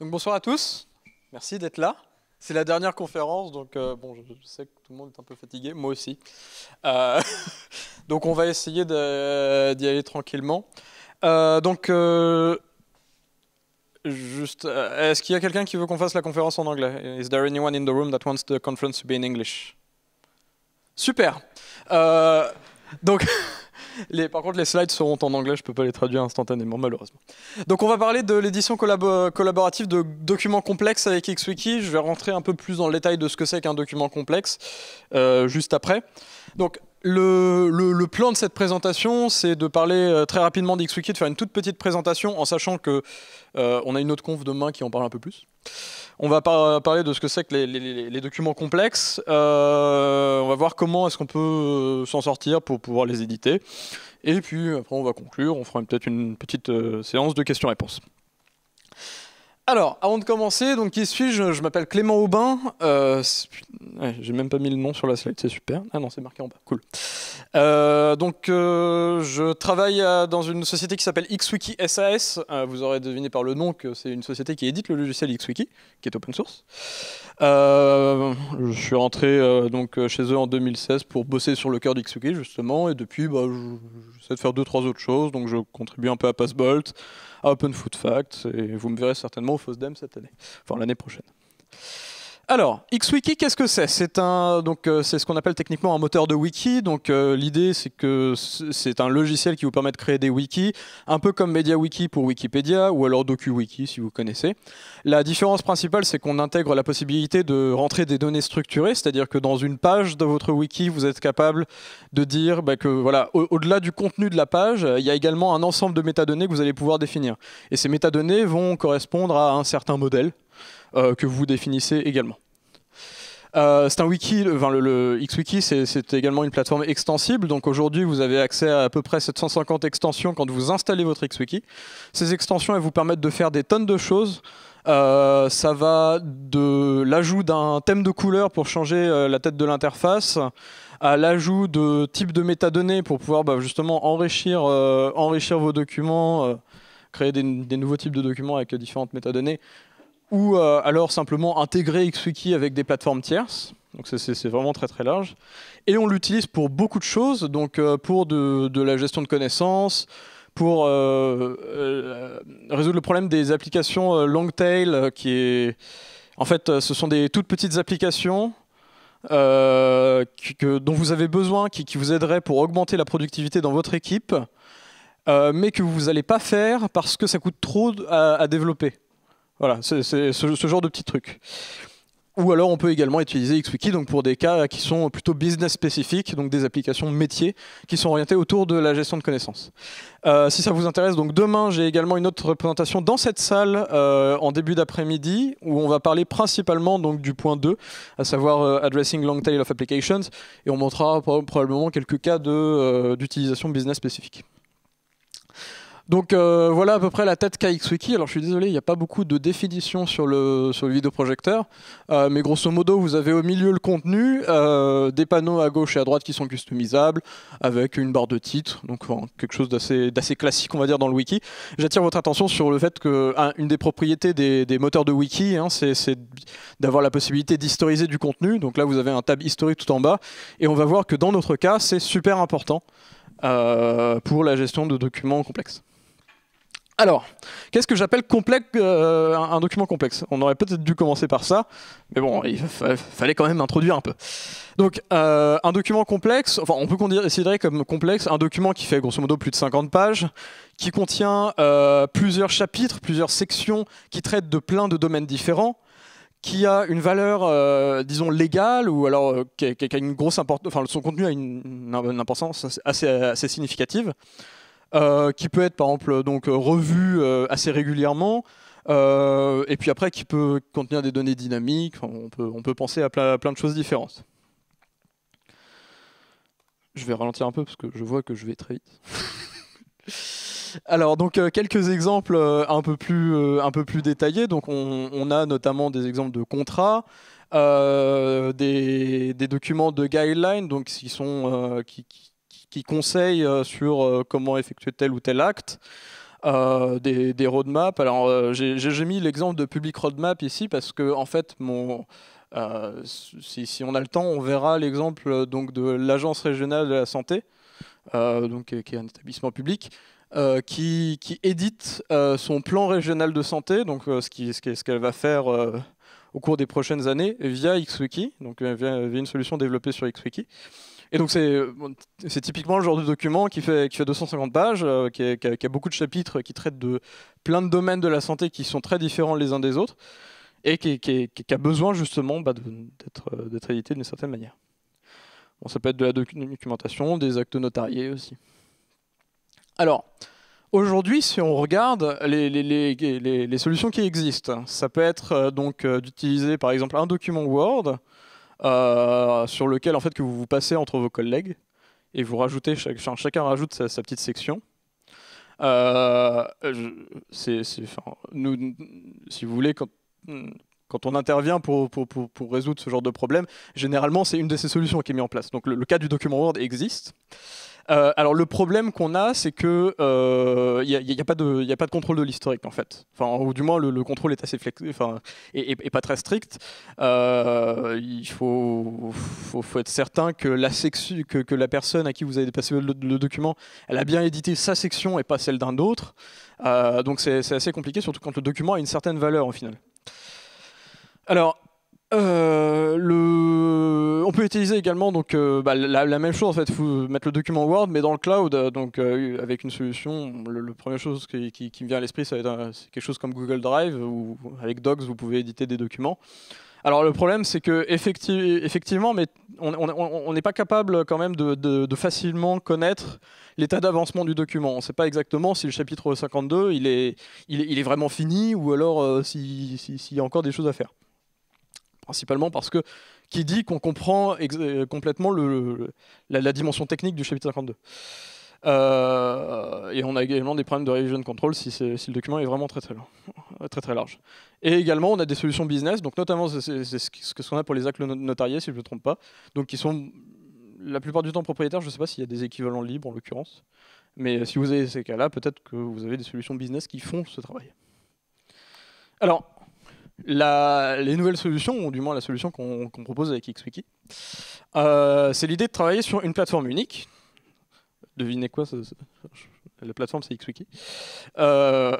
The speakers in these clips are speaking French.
Donc bonsoir à tous, merci d'être là. C'est la dernière conférence, donc euh, bon, je, sais que tout le monde est un peu fatigué, moi aussi. Euh, donc on va essayer d'y aller tranquillement. Euh, donc, juste, est-ce qu'il y a quelqu'un qui veut qu'on fasse la conférence en anglais Is there anyone in the room that wants the conference to be in English Super. donc. par contre, les slides seront en anglais, je peux pas les traduire instantanément, malheureusement. Donc, on va parler de l'édition collaborative de documents complexes avec XWiki. Je vais rentrer un peu plus dans le détail de ce que c'est qu'un document complexe euh, juste après. Donc, le, plan de cette présentation, c'est de parler euh, très rapidement d'XWiki, de faire une toute petite présentation, en sachant qu'on euh, a une autre conf demain qui en parle un peu plus. On va parler de ce que c'est que les, documents complexes. Euh, on va voir comment est-ce qu'on peut euh, s'en sortir pour pouvoir les éditer. Et puis après on va conclure, on fera peut-être une petite euh, séance de questions-réponses. Alors, avant de commencer, donc qui suis-je Je, m'appelle Clément Aubin. Euh, ouais, J'ai même pas mis le nom sur la slide, c'est super. Ah non, c'est marqué en bas, cool. Euh, donc, euh, je travaille euh, dans une société qui s'appelle XWiki SAS. vous aurez deviné par le nom que c'est une société qui édite le logiciel XWiki, qui est open source. je suis rentré donc chez eux en 2016 pour bosser sur le cœur d'XWiki justement, et depuis, bah, j'essaie de faire deux trois autres choses. Donc, je contribue un peu à Passbolt. Open Food Facts, et vous me verrez certainement au FOSDEM cette année, enfin l'année prochaine. Alors, XWiki, qu'est-ce que c'est euh, C'est ce qu'on appelle techniquement un moteur de wiki. Donc euh, l'idée c'est que c'est un logiciel qui vous permet de créer des wikis, un peu comme MediaWiki pour Wikipédia ou alors DocuWiki si vous connaissez. La différence principale c'est qu'on intègre la possibilité de rentrer des données structurées, c'est-à-dire que dans une page de votre wiki, vous êtes capable de dire bah, que voilà, au-delà du contenu de la page, euh, il y a également un ensemble de métadonnées que vous allez pouvoir définir. Et ces métadonnées vont correspondre à un certain modèle. Euh, que vous définissez également. c'est euh, un wiki, le, XWiki, c'est également une plateforme extensible. Donc aujourd'hui, vous avez accès à à peu près 750 extensions quand vous installez votre XWiki. Ces extensions, elles vous permettent de faire des tonnes de choses. Euh, ça va de l'ajout d'un thème de couleur pour changer la tête de l'interface, à l'ajout de types de métadonnées pour pouvoir bah, justement enrichir, enrichir vos documents, créer des, nouveaux types de documents avec différentes métadonnées, ou euh, alors simplement intégrer XWiki avec des plateformes tierces. Donc c'est vraiment très très large. Et on l'utilise pour beaucoup de choses, donc euh, pour de, la gestion de connaissances, pour euh, résoudre le problème des applications long tail, qui est... En fait, ce sont des toutes petites applications dont vous avez besoin, qui, vous aideraient pour augmenter la productivité dans votre équipe, mais que vous n'allez pas faire parce que ça coûte trop à développer. Voilà, c'est ce, genre de petits trucs. Ou alors on peut également utiliser XWiki donc pour des cas qui sont plutôt business spécifiques, donc des applications métiers qui sont orientées autour de la gestion de connaissances. Euh, si ça vous intéresse, donc demain j'ai également une autre présentation dans cette salle euh, en début d'après-midi où on va parler principalement donc du point 2, à savoir euh, addressing long tail of applications, et on montrera probablement quelques cas d'utilisation business spécifique. Donc euh, voilà à peu près la tête KXWiki. Alors je suis désolé, il n'y a pas beaucoup de définitions sur le, sur le vidéoprojecteur, euh, mais grosso modo, vous avez au milieu le contenu, euh, des panneaux à gauche et à droite qui sont customisables, avec une barre de titre, donc quelque chose d'assez classique, on va dire, dans le wiki. J'attire votre attention sur le fait que une des propriétés des, moteurs de wiki, hein, c'est d'avoir la possibilité d'historiser du contenu. Donc là, vous avez un tab historique tout en bas, et on va voir que dans notre cas, c'est super important pour la gestion de documents complexes. Alors, qu'est-ce que j'appelle complexe, euh, un, document complexe On aurait peut-être dû commencer par ça, mais bon, il fallait quand même introduire un peu. Donc, euh, un document complexe, enfin, on peut considérer comme complexe un document qui fait grosso modo plus de 50 pages, qui contient euh, plusieurs chapitres, plusieurs sections, qui traitent de plein de domaines différents, qui a une valeur, disons, légale, ou alors qui une grosse importance, enfin, son contenu a une, importance assez significative. Euh, qui peut être par exemple donc euh, revu euh, assez régulièrement, et puis après qui peut contenir des données dynamiques. on, peut, on peut penser à plein, de choses différentes. Je vais ralentir un peu parce que je vois que je vais très vite. Alors donc quelques exemples un, peu plus, un peu plus détaillés. Donc on, a notamment des exemples de contrats, des, documents de guidelines donc qui sont qui, qui conseillent euh, sur euh, comment effectuer tel ou tel acte. Euh, des, roadmaps. Alors, j'ai mis l'exemple de Public Roadmap ici parce que, en fait, mon, si, on a le temps, on verra l'exemple donc de l'Agence régionale de la santé, donc, qui est un établissement public. Qui, édite son plan régional de santé, donc ce qu'elle ce va faire au cours des prochaines années via XWiki, donc via, via une solution développée sur XWiki. Et donc euh, c'est typiquement le genre de document qui fait, 250 pages, euh, qui, a, beaucoup de chapitres, qui traite de plein de domaines de la santé qui sont très différents les uns des autres, et qui, a besoin justement bah, euh, d'être édité d'une certaine manière. Bon, ça peut être de la documentation, des actes notariés aussi. Alors, aujourd'hui, si on regarde les, solutions qui existent, ça peut être donc d'utiliser par exemple un document Word euh, sur lequel en fait que vous vous passez entre vos collègues et vous rajoutez chaque, chacun rajoute sa, petite section. Euh, enfin, nous, si vous voulez, quand, quand on intervient pour, pour, pour, résoudre ce genre de problème, généralement c'est une de ces solutions qui est mise en place. Donc le cas du document Word existe. Euh, alors le problème qu'on a, c'est que il euh, n'y a, a, pas de contrôle de l'historique en fait. Enfin, ou du moins le, contrôle est assez flexible, enfin, et, pas très strict. Euh, il faut, faut, être certain que la que, la personne à qui vous avez passé le, le, document, elle a bien édité sa section et pas celle d'un autre. donc c'est assez compliqué, surtout quand le document a une certaine valeur au final. Alors, euh, le... On peut utiliser également donc, euh, bah, la, même chose en fait, faut mettre le document Word mais dans le cloud, euh, donc avec une solution, le, première chose qui, me vient à l'esprit, c'est quelque chose comme Google Drive où avec Docs vous pouvez éditer des documents. Alors le problème c'est que effectivement, mais on n'est pas capable quand même de, facilement connaître l'état d'avancement du document. On ne sait pas exactement si le chapitre 52 il est, il est, vraiment fini ou alors s'il y a encore des choses à faire principalement parce que qui dit qu'on comprend euh, complètement la, dimension technique du chapitre 52. Euh, et on a également des problèmes de revision control si, si le document est vraiment très très, long, euh, très très large. Et également, on a des solutions business, donc notamment c'est ce qu'on a pour les actes notariés, si je ne me trompe pas, donc qui sont la plupart du temps propriétaires. Je ne sais pas s'il y a des équivalents libres en l'occurrence, mais si vous avez ces cas-là, peut-être que vous avez des solutions business qui font ce travail. Alors, la, les nouvelles solutions, ou du moins la solution qu'on propose avec XWiki, euh, c'est l'idée de travailler sur une plateforme unique. Devinez quoi La plateforme, c'est XWiki. Euh,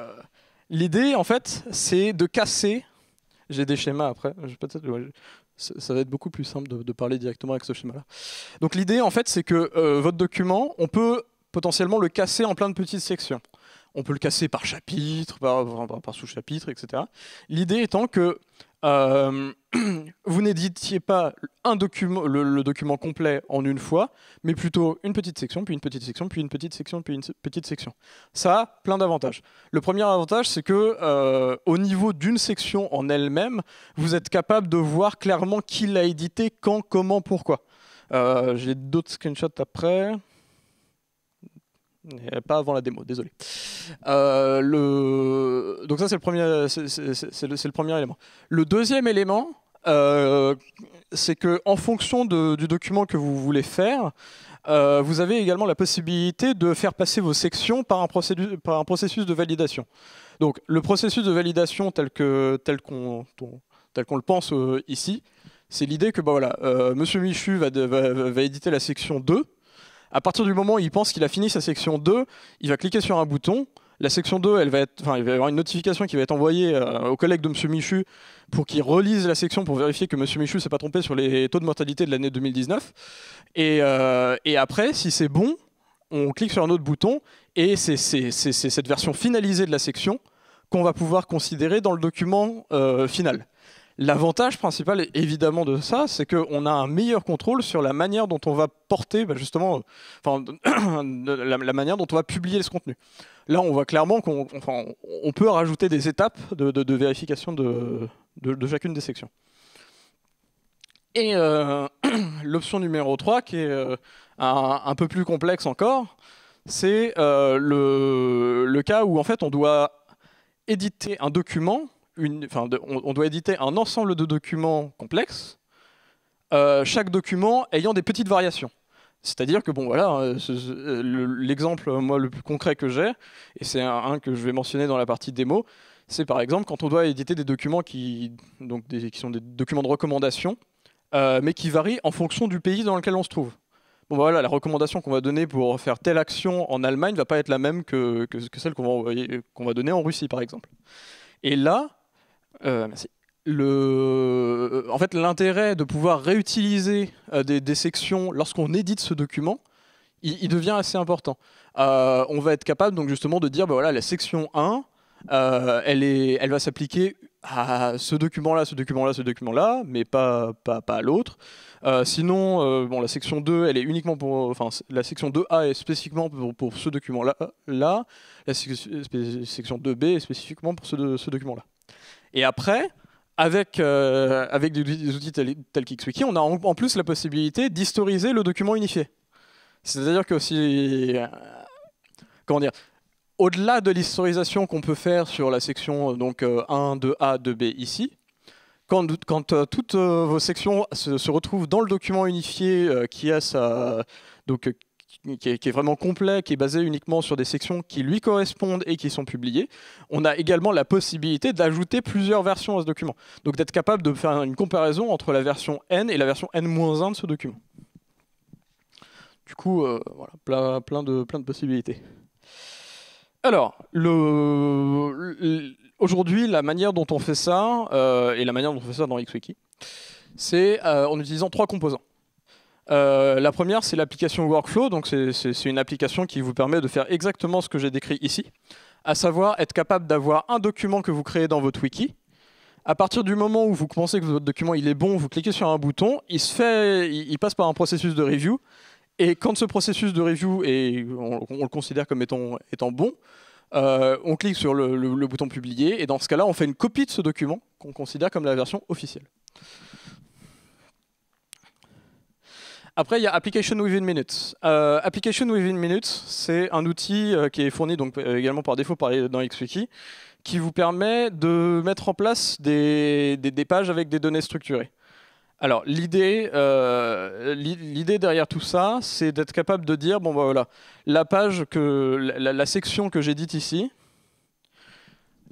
l'idée, en fait, c'est de casser. J'ai des schémas après. ça va être beaucoup plus simple de, parler directement avec ce schéma-là. Donc l'idée, en fait, c'est que euh, votre document, on peut potentiellement le casser en plein de petites sections on peut le casser par chapitre, par, sous-chapitre, etc. L'idée étant que euh, vous n'éditiez pas un document, le, document complet en une fois, mais plutôt une petite section, puis une petite section, puis une petite section, puis une petite section. Ça a plein d'avantages. Le premier avantage, c'est que euh, au niveau d'une section en elle-même, vous êtes capable de voir clairement qui l'a édité, quand, comment, pourquoi. Euh, j'ai d'autres screenshots après. Euh, pas avant la démo, désolé. Euh, le... Donc ça, c'est le, premier, c'est, premier élément. Le deuxième élément, euh, c'est que en fonction du document que vous voulez faire, vous avez également la possibilité de faire passer vos sections par un, par un processus de validation. Donc le processus de validation tel, que, tel, qu'on, tel qu'on le pense ici, c'est l'idée que bah, voilà, Monsieur Michu va, va, va éditer la section 2, à partir du moment où il pense qu'il a fini sa section 2, il va cliquer sur un bouton. La section 2, elle va être, enfin, il va y avoir une notification qui va être envoyée euh, au aux collègues de M. Michu pour qu'ils relise la section pour vérifier que M. Michu s'est pas trompé sur les taux de mortalité de l'année 2019. Euh, et, après, si c'est bon, on clique sur un autre bouton et c'est cette version finalisée de la section qu'on va pouvoir considérer dans le document euh, final. L'avantage principal, évidemment, de ça, c'est qu'on a un meilleur contrôle sur la manière dont on va porter, bah, justement, euh, enfin, la, manière dont on va publier ce contenu. Là, on voit clairement qu'on on peut rajouter des étapes de, vérification de, chacune des sections. Et euh, l'option numéro 3, qui est euh, un, peu plus complexe encore, c'est le, le cas où, en fait, on doit éditer un document on, doit éditer un ensemble de documents complexes, euh, chaque document ayant des petites variations. C'est-à-dire que bon voilà, euh, euh, l'exemple moi le plus concret que j'ai, et c'est un, que je vais mentionner dans la partie démo, c'est par exemple quand on doit éditer des documents qui, donc des, qui sont des documents de recommandation, mais qui varient en fonction du pays dans lequel on se trouve. Bon voilà, la recommandation qu'on va donner pour faire telle action en Allemagne ne va pas être la même que, que, celle qu'on va, va, donner en Russie par exemple. Et là, euh, Le... En fait, l'intérêt de pouvoir réutiliser euh, des, sections lorsqu'on édite ce document, il, devient assez important. Euh, on va être capable donc justement de dire, que bah, voilà, la section 1, elle, est, elle va s'appliquer à ce document-là, ce document-là, ce document-là, mais pas, à l'autre. sinon, bon, la section 2, elle est uniquement pour, enfin, la section 2A est spécifiquement pour, ce document-là, là, la section 2B est spécifiquement pour ce, ce document-là. Et après, avec, euh, avec des outils tels, qu'XWiki, on a en, plus la possibilité d'historiser le document unifié. C'est-à-dire que si... Euh, comment dire Au-delà de l'historisation qu'on peut faire sur la section euh, donc, 1, 2A, 2B ici, quand, quand toutes vos sections se, retrouvent dans le document unifié qui, a sa, donc, qui, est, vraiment complet, qui est basé uniquement sur des sections qui lui correspondent et qui sont publiées, on a également la possibilité d'ajouter plusieurs versions à ce document. Donc d'être capable de faire une comparaison entre la version n et la version n-1 de ce document. Du coup, euh, voilà, plein, de, plein de possibilités. Alors, aujourd'hui, la manière dont on fait ça, euh, et la manière dont on fait ça dans XWiki, c'est euh, en utilisant trois composants. Euh, la première, c'est l'application Workflow. Donc, c'est une application qui vous permet de faire exactement ce que j'ai décrit ici, à savoir être capable d'avoir un document que vous créez dans votre wiki. À partir du moment où vous pensez que votre document il est bon, vous cliquez sur un bouton, il, se fait, passe par un processus de review. Et quand ce processus de review, est, on, le considère comme étant, bon, euh, on clique sur le bouton publier, et dans ce cas-là, on fait une copie de ce document qu'on considère comme la version officielle. Après, il y a Application Within Minutes. Euh, Application Within Minutes, c'est un outil euh, qui est fourni donc, euh, également par défaut dans XWiki, qui vous permet de mettre en place des, pages avec des données structurées. Alors, l'idée derrière tout ça, c'est d'être capable de dire, bon, bah, voilà, la page, que, la section que j'ai dite ici,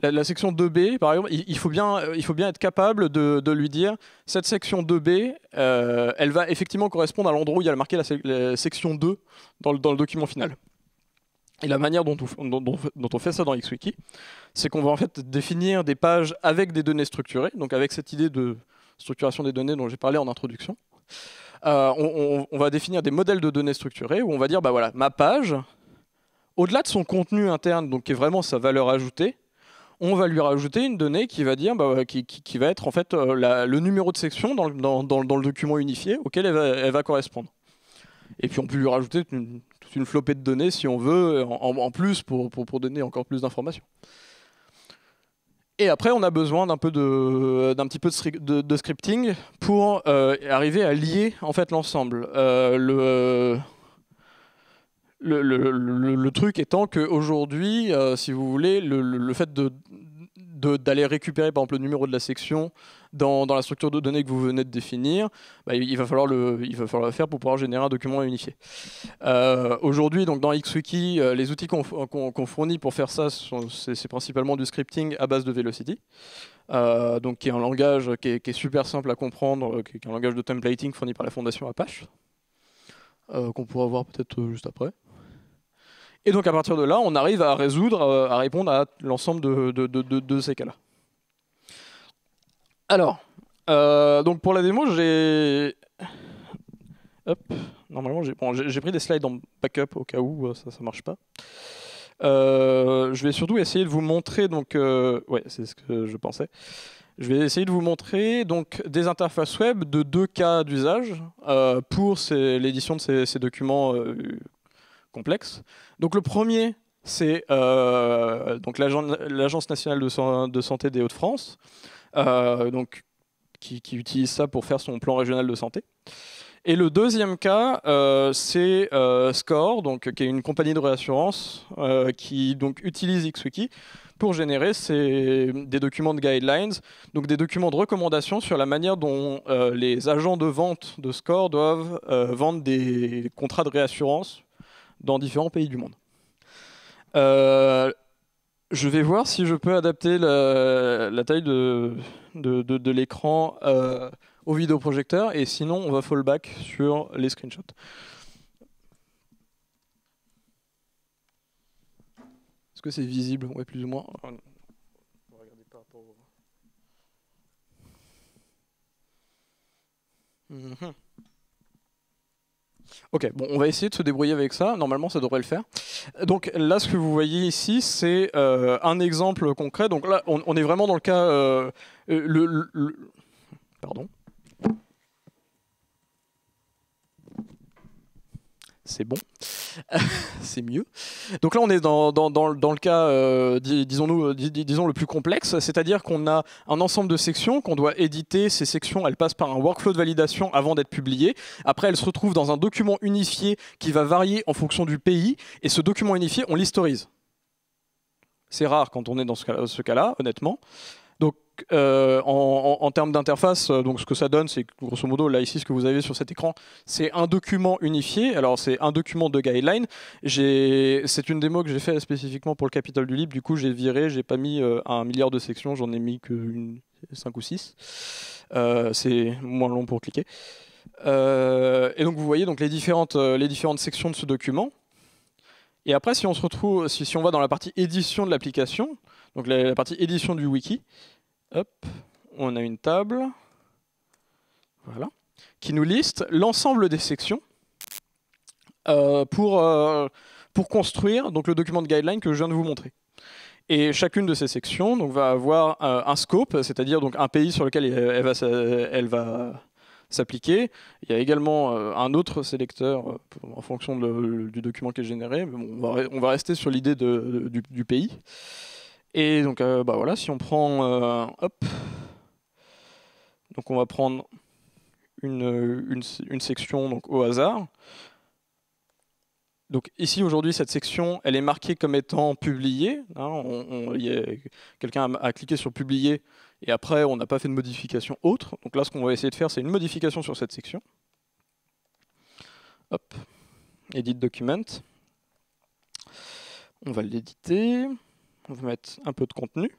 la, section 2B, par exemple, euh, il, faut bien, être capable de, lui dire cette section 2B, euh, elle va effectivement correspondre à l'endroit où il y a marqué la, section 2 dans le, document final. Et la manière dont on, fait ça dans XWiki, c'est qu'on va en fait définir des pages avec des données structurées, donc avec cette idée de structuration des données dont j'ai parlé en introduction. Euh, on, va définir des modèles de données structurées où on va dire, bah voilà, ma page, au-delà de son contenu interne, donc qui est vraiment sa valeur ajoutée, on va lui rajouter une donnée qui va dire, bah, qui, va être en fait euh, le numéro de section dans le, document unifié auquel elle va, correspondre. Et puis on peut lui rajouter toute une flopée de données si on veut, en, plus pour, donner encore plus d'informations. Et après, on a besoin d'un petit peu de, scripting pour euh, arriver à lier en fait l'ensemble. Euh, le, truc étant qu'aujourd'hui, euh, si vous voulez, le, fait d'aller récupérer par exemple le numéro de la section dans, la structure de données que vous venez de définir, bah, il, va falloir le, faire pour pouvoir générer un document unifié. Euh, aujourd'hui, dans XWiki, euh, les outils qu'on fournit pour faire ça, c'est principalement du scripting à base de Velocity, donc qui est un langage qui est, super simple à comprendre, qui est un langage de templating fourni par la fondation Apache, qu'on pourra voir peut-être juste après. Et donc à partir de là, on arrive à résoudre, euh, à répondre à l'ensemble de, ces cas-là. Alors, euh, donc pour la démo, j'ai... Hop, normalement j'ai pris des slides en backup au cas où euh, ça ne marche pas. je vais surtout essayer de vous montrer, donc, ouais, c'est ce que je pensais. Je vais essayer de vous montrer donc des interfaces web de deux cas d'usage pour l'édition de ces, ces documents complexe. Donc le premier, c'est euh, l'Agence nationale de, santé des Hauts-de-France, euh, qui, utilise ça pour faire son plan régional de santé. Et le deuxième cas, euh, c'est Score, donc, qui est une compagnie de réassurance qui donc, utilise XWiki pour générer des documents de guidelines, donc des documents de recommandation sur la manière dont les agents de vente de Score doivent vendre des contrats de réassurance dans différents pays du monde. Euh, je vais voir si je peux adapter la, taille de, de, l'écran euh, au vidéoprojecteur et sinon on va fallback sur les screenshots. Est-ce que c'est visible Oui, plus ou moins. Oh Ok, bon, on va essayer de se débrouiller avec ça. Normalement, ça devrait le faire. Donc là, ce que vous voyez ici, c'est euh, un exemple concret. Donc là, on, est vraiment dans le cas... Euh, le... Pardon C'est bon. c'est mieux. Donc là, on est dans, le cas, euh, disons-nous, euh, disons le plus complexe, c'est-à-dire qu'on a un ensemble de sections qu'on doit éditer. Ces sections, elles passent par un workflow de validation avant d'être publiées. Après, elles se retrouvent dans un document unifié qui va varier en fonction du pays. Et ce document unifié, on l'historise. C'est rare quand on est dans ce cas-là, honnêtement. Donc euh, en, termes d'interface, euh, donc ce que ça donne, c'est grosso modo là ici ce que vous avez sur cet écran, c'est un document unifié. Alors c'est un document de guideline. C'est une démo que j'ai fait spécifiquement pour le capital du libre. Du coup, j'ai viré, j'ai pas mis euh, un milliard de sections, j'en ai mis que 5 ou 6. c'est moins long pour cliquer. et donc vous voyez donc les différentes, les différentes sections de ce document. Et après, si on se retrouve, si, on va dans la partie édition de l'application, donc la, partie édition du wiki, Hop, on a une table voilà, qui nous liste l'ensemble des sections euh, pour, euh, pour construire donc, le document de guideline que je viens de vous montrer. Et chacune de ces sections donc, va avoir euh, un scope, c'est-à-dire un pays sur lequel elle va, s'appliquer. Il y a également un autre sélecteur en fonction du document qui est généré. Mais on, va, rester sur l'idée du, pays. Et donc, euh, bah voilà, si on prend, euh, hop, donc on va prendre une, section au hasard. Donc ici aujourd'hui cette section elle est marquée comme étant publiée. Hein. Quelqu'un a, a, cliqué sur publier et après on n'a pas fait de modification autre. Donc là ce qu'on va essayer de faire c'est une modification sur cette section. Hop, edit document. On va l'éditer on va mettre un peu de contenu.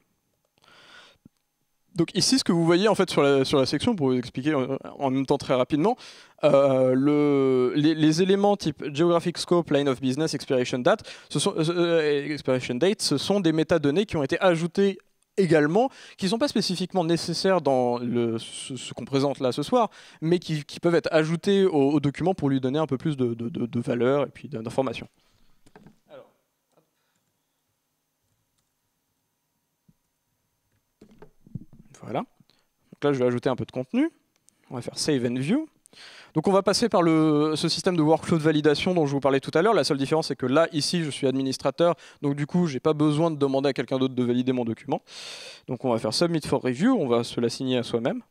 Donc ici, ce que vous voyez en fait sur la, sur la section, pour vous expliquer en, même temps très rapidement, euh, le, les, éléments type Geographic Scope, Line of Business, Expiration Date, ce sont, euh, euh, expiration ce sont des métadonnées qui ont été ajoutées également, qui ne sont pas spécifiquement nécessaires dans le, ce, qu'on présente là ce soir, mais qui, peuvent être ajoutées au, document pour lui donner un peu plus de, de, de, valeur et puis d'information. Voilà. Donc là, je vais ajouter un peu de contenu. On va faire Save and View. Donc on va passer par le, ce système de workflow de validation dont je vous parlais tout à l'heure. La seule différence, c'est que là, ici, je suis administrateur, donc du coup, je n'ai pas besoin de demander à quelqu'un d'autre de valider mon document. Donc on va faire Submit for Review, on va se l'assigner à soi-même.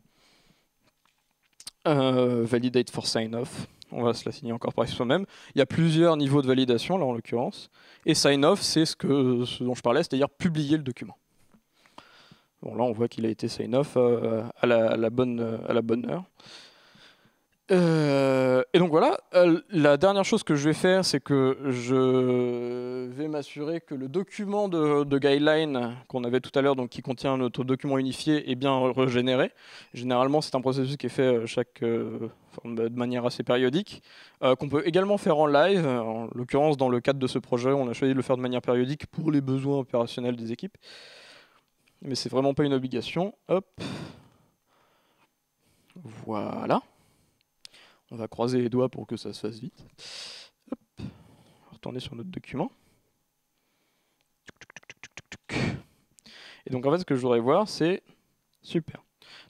Euh, validate for Sign Off, on va se l'assigner encore par soi-même. Il y a plusieurs niveaux de validation, là en l'occurrence. Et Sign Off, c'est ce, ce dont je parlais, c'est-à-dire publier le document. Bon, là, on voit qu'il a été sign off euh, euh, à la, bonne, heure. Euh, et donc voilà, la dernière chose que je vais faire, c'est que je vais m'assurer que le document de, guideline qu'on avait tout à l'heure, donc qui contient notre document unifié, est bien régénéré. Généralement, c'est un processus qui est fait chaque, bah, de manière assez périodique, qu'on peut également faire en live. En l'occurrence, dans le cadre de ce projet, on a choisi de le faire de manière périodique pour les besoins opérationnels des équipes mais c'est vraiment pas une obligation. Hop. Voilà. On va croiser les doigts pour que ça se fasse vite. Hop. retourner sur notre document. Et donc en fait, ce que je voudrais voir, c'est super.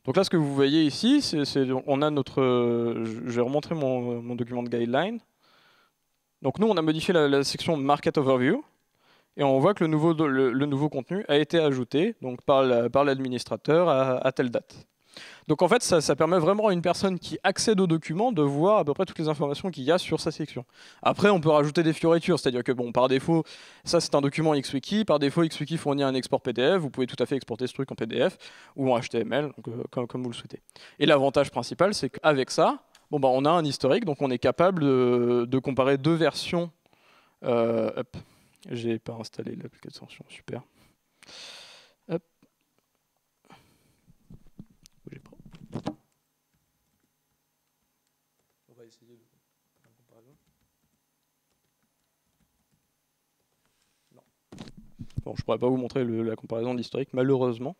Donc là, ce que vous voyez ici, c'est on a notre. Euh, je vais remontrer mon, document de guideline. Donc nous, on a modifié la section Market Overview. Et on voit que le nouveau, le, nouveau contenu a été ajouté donc par l'administrateur à, telle date. Donc en fait, ça, permet vraiment à une personne qui accède au document de voir à peu près toutes les informations qu'il y a sur sa section. Après, on peut rajouter des fioritures, c'est-à-dire que bon, par défaut, ça c'est un document XWiki, par défaut XWiki fournit un export PDF, vous pouvez tout à fait exporter ce truc en PDF ou en HTML, euh, comme, vous le souhaitez. Et l'avantage principal, c'est qu'avec ça, bon, bah, on a un historique, donc on est capable de, comparer deux versions. Euh, j'ai pas installé l'application, super. Hop. On va essayer de Non. Bon, je pourrais pas vous montrer la comparaison d'historique, malheureusement.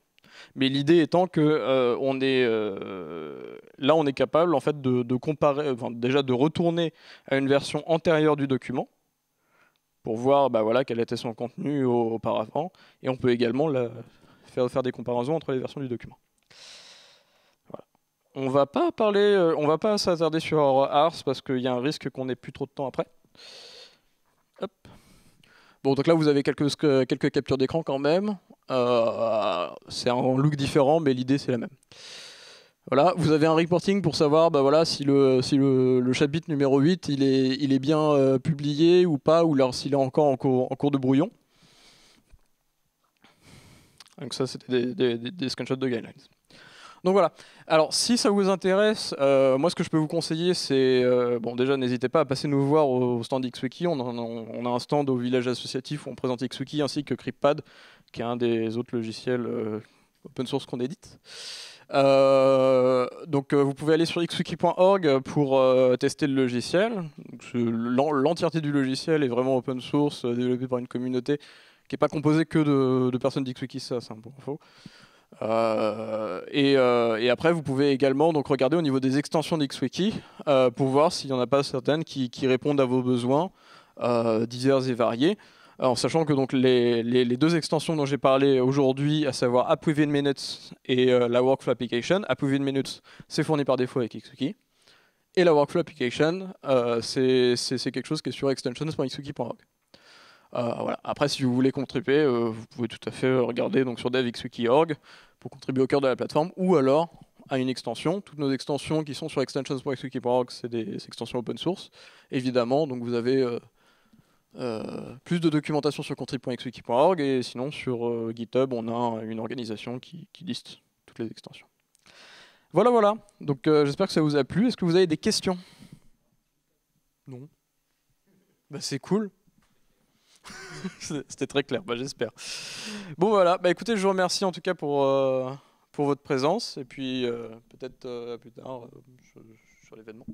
Mais l'idée étant que euh, on est euh, là, on est capable en fait de, de comparer, enfin, déjà de retourner à une version antérieure du document pour voir bah voilà, quel était son contenu auparavant. Et on peut également faire, faire des comparaisons entre les versions du document. On va pas parler, euh, on va pas s'attarder sur Ars parce qu'il y a un risque qu'on n'ait plus trop de temps après. Bon, donc là, vous avez quelques, quelques captures d'écran quand même. Euh, c'est un look différent, mais l'idée, c'est la même. Voilà, vous avez un reporting pour savoir bah voilà, si, le, si le, chapitre numéro 8 il est, il est bien euh, publié ou pas, ou s'il est encore en cours, de brouillon. Donc ça, c'était des, screenshots de guidelines. Donc voilà. Alors, si ça vous intéresse, euh, moi, ce que je peux vous conseiller, c'est... Euh, bon, déjà, n'hésitez pas à passer nous voir au, stand XWiki. On, a un stand au village associatif où on présente XWiki ainsi que CryptPad, qui est un des autres logiciels open source qu'on édite. Euh, donc euh, vous pouvez aller sur xwiki.org pour euh, tester le logiciel. L'entièreté du logiciel est vraiment open source, développé par une communauté qui n'est pas composée que de, personnes d'XWiki, ça c'est un info. Et, après, vous pouvez également donc, regarder au niveau des extensions d'XWiki pour voir s'il n'y en a pas certaines qui, qui, répondent à vos besoins divers et variés en sachant que donc les, deux extensions dont j'ai parlé aujourd'hui, à savoir App Minutes et euh, la Workflow Application, App Minutes, c'est fourni par défaut avec XWiki, Et la Workflow Application, euh, c'est quelque chose qui est sur extensions.xwiki.org. Euh, voilà. Après, si vous voulez contribuer, vous pouvez tout à fait regarder donc, sur devxwiki.org pour contribuer au cœur de la plateforme, ou alors à une extension. Toutes nos extensions qui sont sur extensions.xwiki.org, c'est des extensions open source, évidemment. Donc vous avez euh, plus de documentation sur contrib.xwiki.org et sinon sur euh, GitHub, on a une organisation qui, liste toutes les extensions. Voilà, voilà. Donc euh, j'espère que ça vous a plu. Est-ce que vous avez des questions Non bah, C'est cool. C'était très clair, bah, j'espère. Bon voilà, bah, écoutez, je vous remercie en tout cas pour, pour votre présence et puis peut-être à plus tard sur l'événement.